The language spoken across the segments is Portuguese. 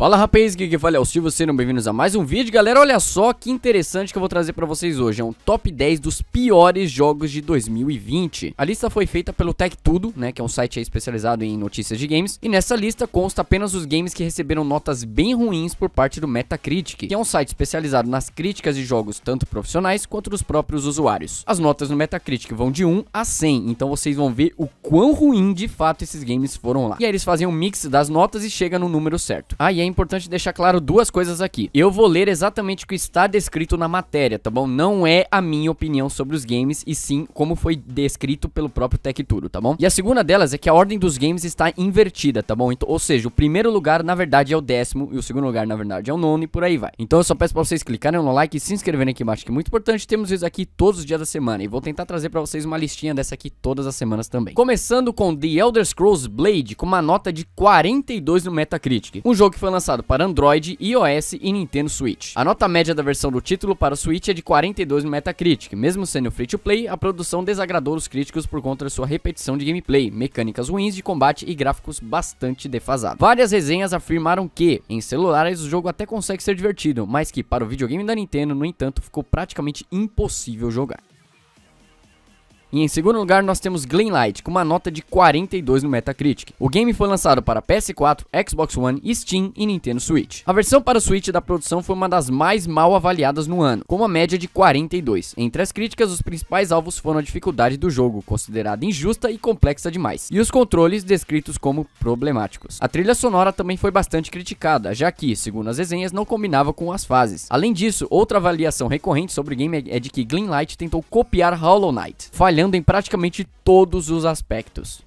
Fala rapaz, que fala é o Silvio, sejam bem-vindos a mais um vídeo Galera, olha só que interessante que eu vou trazer pra vocês hoje É um top 10 dos piores jogos de 2020 A lista foi feita pelo Tech Tudo, né, que é um site especializado em notícias de games E nessa lista consta apenas os games que receberam notas bem ruins por parte do Metacritic Que é um site especializado nas críticas de jogos tanto profissionais quanto dos próprios usuários As notas no Metacritic vão de 1 a 100, então vocês vão ver o quão ruim de fato esses games foram lá E aí eles fazem um mix das notas e chega no número certo Aí ah, é importante deixar claro duas coisas aqui. Eu vou ler exatamente o que está descrito na matéria, tá bom? Não é a minha opinião sobre os games, e sim como foi descrito pelo próprio Tecturo, tá bom? E a segunda delas é que a ordem dos games está invertida, tá bom? Então, ou seja, o primeiro lugar, na verdade, é o décimo, e o segundo lugar, na verdade, é o nono, e por aí vai. Então eu só peço pra vocês clicarem no like e se inscreverem aqui embaixo, que é muito importante. Temos isso aqui todos os dias da semana, e vou tentar trazer pra vocês uma listinha dessa aqui todas as semanas também. Começando com The Elder Scrolls Blade, com uma nota de 42 no Metacritic. Um jogo que foi lançado lançado para Android, iOS e Nintendo Switch. A nota média da versão do título para o Switch é de 42 no Metacritic. Mesmo sendo free to play, a produção desagradou os críticos por conta de sua repetição de gameplay, mecânicas ruins de combate e gráficos bastante defasados. Várias resenhas afirmaram que, em celulares, o jogo até consegue ser divertido, mas que para o videogame da Nintendo, no entanto, ficou praticamente impossível jogar. E em segundo lugar, nós temos Glenlight, com uma nota de 42 no Metacritic. O game foi lançado para PS4, Xbox One, Steam e Nintendo Switch. A versão para Switch da produção foi uma das mais mal avaliadas no ano, com uma média de 42. Entre as críticas, os principais alvos foram a dificuldade do jogo, considerada injusta e complexa demais, e os controles descritos como problemáticos. A trilha sonora também foi bastante criticada, já que, segundo as resenhas, não combinava com as fases. Além disso, outra avaliação recorrente sobre o game é de que Glenlight tentou copiar Hollow Knight, falhando falhando em praticamente todos os aspectos.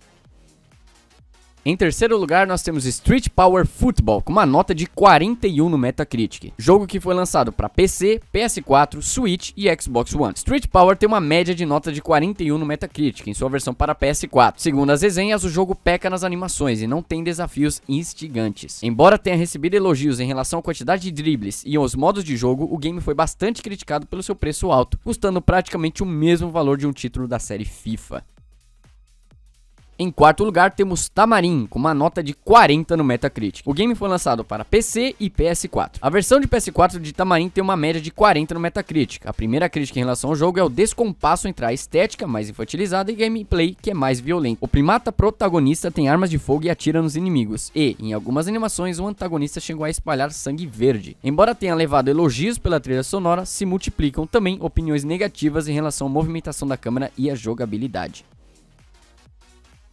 Em terceiro lugar, nós temos Street Power Football, com uma nota de 41 no Metacritic. Jogo que foi lançado para PC, PS4, Switch e Xbox One. Street Power tem uma média de nota de 41 no Metacritic, em sua versão para PS4. Segundo as resenhas, o jogo peca nas animações e não tem desafios instigantes. Embora tenha recebido elogios em relação à quantidade de dribles e aos modos de jogo, o game foi bastante criticado pelo seu preço alto, custando praticamente o mesmo valor de um título da série FIFA. Em quarto lugar, temos Tamarin, com uma nota de 40 no Metacritic. O game foi lançado para PC e PS4. A versão de PS4 de Tamarin tem uma média de 40 no Metacritic. A primeira crítica em relação ao jogo é o descompasso entre a estética mais infantilizada e gameplay que é mais violento. O primata protagonista tem armas de fogo e atira nos inimigos, e, em algumas animações, o antagonista chegou a espalhar sangue verde. Embora tenha levado elogios pela trilha sonora, se multiplicam também opiniões negativas em relação à movimentação da câmera e à jogabilidade.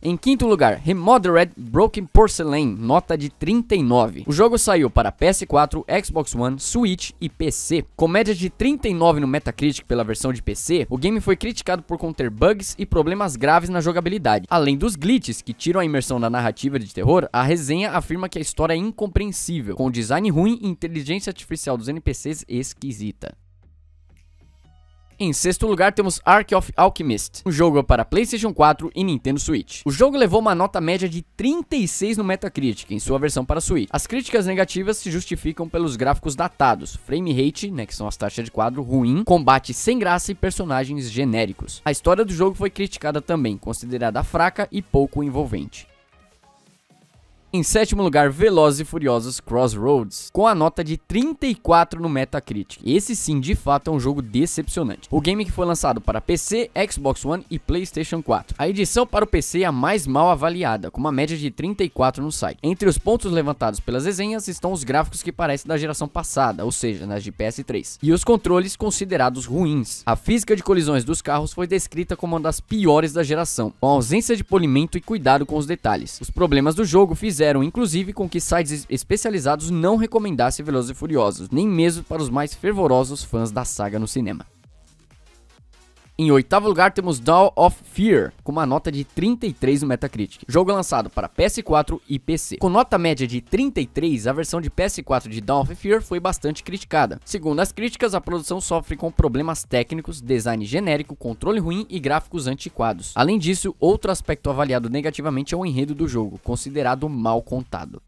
Em quinto lugar, Remodeled Broken Porcelain, nota de 39. O jogo saiu para PS4, Xbox One, Switch e PC. Com média de 39 no Metacritic pela versão de PC, o game foi criticado por conter bugs e problemas graves na jogabilidade. Além dos glitches que tiram a imersão da narrativa de terror, a resenha afirma que a história é incompreensível, com design ruim e inteligência artificial dos NPCs esquisita. Em sexto lugar temos Ark of Alchemist, um jogo para Playstation 4 e Nintendo Switch. O jogo levou uma nota média de 36 no Metacritic, em sua versão para Switch. As críticas negativas se justificam pelos gráficos datados, frame rate, né, que são as taxas de quadro, ruim, combate sem graça e personagens genéricos. A história do jogo foi criticada também, considerada fraca e pouco envolvente. Em sétimo lugar, Velozes e Furiosos Crossroads, com a nota de 34 no Metacritic. Esse sim, de fato, é um jogo decepcionante. O game que foi lançado para PC, Xbox One e PlayStation 4. A edição para o PC é a mais mal avaliada, com uma média de 34 no site. Entre os pontos levantados pelas resenhas estão os gráficos que parecem da geração passada, ou seja, nas de PS3, e os controles considerados ruins. A física de colisões dos carros foi descrita como uma das piores da geração, com ausência de polimento e cuidado com os detalhes. Os problemas do jogo fizeram fizeram inclusive com que sites especializados não recomendassem Velozes e Furiosos, nem mesmo para os mais fervorosos fãs da saga no cinema. Em oitavo lugar temos Dawn of Fear, com uma nota de 33 no Metacritic. Jogo lançado para PS4 e PC. Com nota média de 33, a versão de PS4 de Dawn of Fear foi bastante criticada. Segundo as críticas, a produção sofre com problemas técnicos, design genérico, controle ruim e gráficos antiquados. Além disso, outro aspecto avaliado negativamente é o enredo do jogo, considerado mal contado.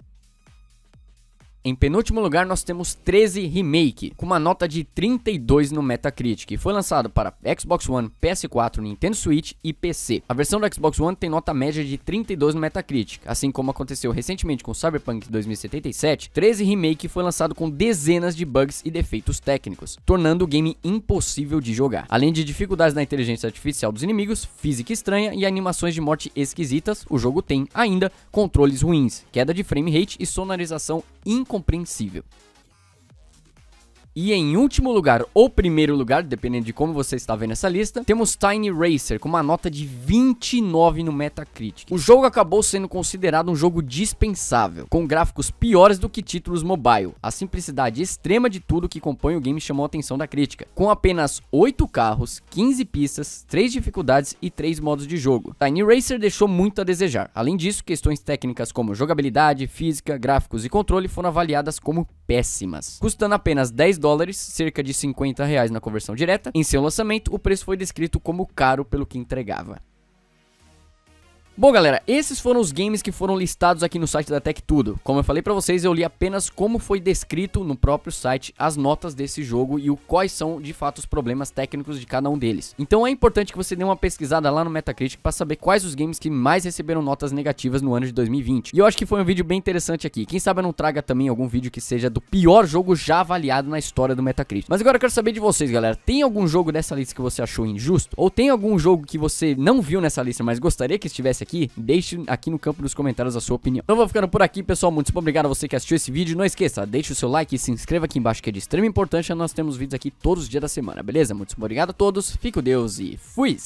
Em penúltimo lugar, nós temos 13 Remake, com uma nota de 32 no Metacritic, e foi lançado para Xbox One, PS4, Nintendo Switch e PC. A versão do Xbox One tem nota média de 32 no Metacritic, assim como aconteceu recentemente com Cyberpunk 2077, 13 Remake foi lançado com dezenas de bugs e defeitos técnicos, tornando o game impossível de jogar. Além de dificuldades na inteligência artificial dos inimigos, física estranha e animações de morte esquisitas, o jogo tem ainda controles ruins, queda de frame rate e sonorização incompatível incompreensível e em último lugar, ou primeiro lugar, dependendo de como você está vendo essa lista, temos Tiny Racer com uma nota de 29 no Metacritic. O jogo acabou sendo considerado um jogo dispensável, com gráficos piores do que títulos mobile. A simplicidade extrema de tudo que compõe o game chamou a atenção da crítica. Com apenas 8 carros, 15 pistas, 3 dificuldades e 3 modos de jogo, Tiny Racer deixou muito a desejar. Além disso, questões técnicas como jogabilidade, física, gráficos e controle foram avaliadas como péssimas, custando apenas 10 dólares, cerca de 50 reais na conversão direta. Em seu lançamento, o preço foi descrito como caro pelo que entregava. Bom, galera, esses foram os games que foram listados aqui no site da Tech Tudo. Como eu falei para vocês, eu li apenas como foi descrito no próprio site as notas desse jogo e o quais são de fato os problemas técnicos de cada um deles. Então é importante que você dê uma pesquisada lá no Metacritic para saber quais os games que mais receberam notas negativas no ano de 2020. E eu acho que foi um vídeo bem interessante aqui. Quem sabe eu não traga também algum vídeo que seja do pior jogo já avaliado na história do Metacritic. Mas agora eu quero saber de vocês, galera. Tem algum jogo dessa lista que você achou injusto? Ou tem algum jogo que você não viu nessa lista, mas gostaria que estivesse aqui? aqui, deixe aqui no campo dos comentários a sua opinião. Então vou ficando por aqui, pessoal. Muito obrigado a você que assistiu esse vídeo. Não esqueça, deixe o seu like e se inscreva aqui embaixo que é de extrema importância. Nós temos vídeos aqui todos os dias da semana, beleza? Muito obrigado a todos, fico Deus e fui!